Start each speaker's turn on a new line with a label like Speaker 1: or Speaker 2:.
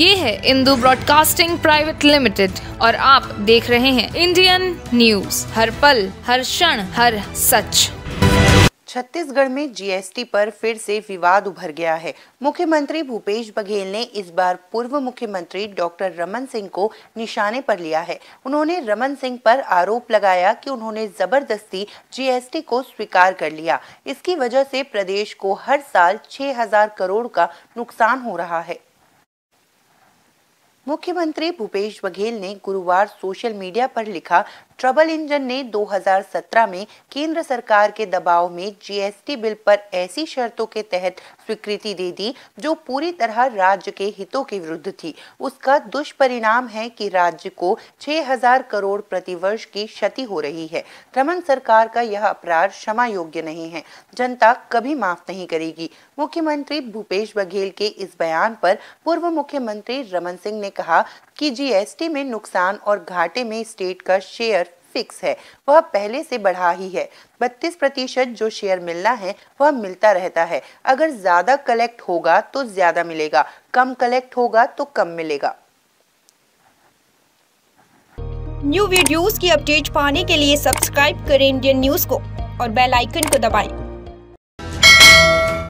Speaker 1: ये है Indu broadcasting private limited और आप देख रहे हैं इंडियन न्यूज हर पल हर क्षण हर सच
Speaker 2: छत्तीसगढ़ में जीएसटी पर फिर से विवाद उभर गया है मुख्यमंत्री भूपेश बघेल ने इस बार पूर्व मुख्यमंत्री डॉक्टर रमन सिंह को निशाने पर लिया है उन्होंने रमन सिंह पर आरोप लगाया कि उन्होंने जबरदस्ती जीएसटी को स्वीकार कर लिया इसकी वजह से प्रदेश को हर साल 6000 करोड़ का नुकसान हो रहा है मुख्यमंत्री भूपेश बघेल ने गुरुवार सोशल मीडिया पर लिखा ट्रबल इंजन ने 2017 में केंद्र सरकार के दबाव में जीएसटी बिल पर ऐसी शर्तों के तहत स्वीकृति दे दी जो पूरी तरह राज्य के हितों के विरुद्ध थी उसका दुष्परिणाम है कि राज्य को 6000 करोड़ प्रतिवर्ष की क्षति हो रही है रमन सरकार का यह अपराध क्षमा योग्य नहीं है जनता कभी माफ नहीं करेगी मुख्यमंत्री भूपेश बघेल के इस बयान पर पूर्व मुख्यमंत्री रमन सिंह ने कहा कि जीएसटी में नुकसान और घाटे में स्टेट का शेयर फिक्स है वह पहले से बढ़ा ही है बत्तीस प्रतिशत जो शेयर मिलना है वह मिलता रहता है अगर ज्यादा कलेक्ट होगा तो ज्यादा मिलेगा कम कलेक्ट होगा तो कम मिलेगा
Speaker 3: न्यू वीडियोस की अपडेट पाने के लिए सब्सक्राइब करें इंडियन न्यूज को और बेल आइकन को दबाएं।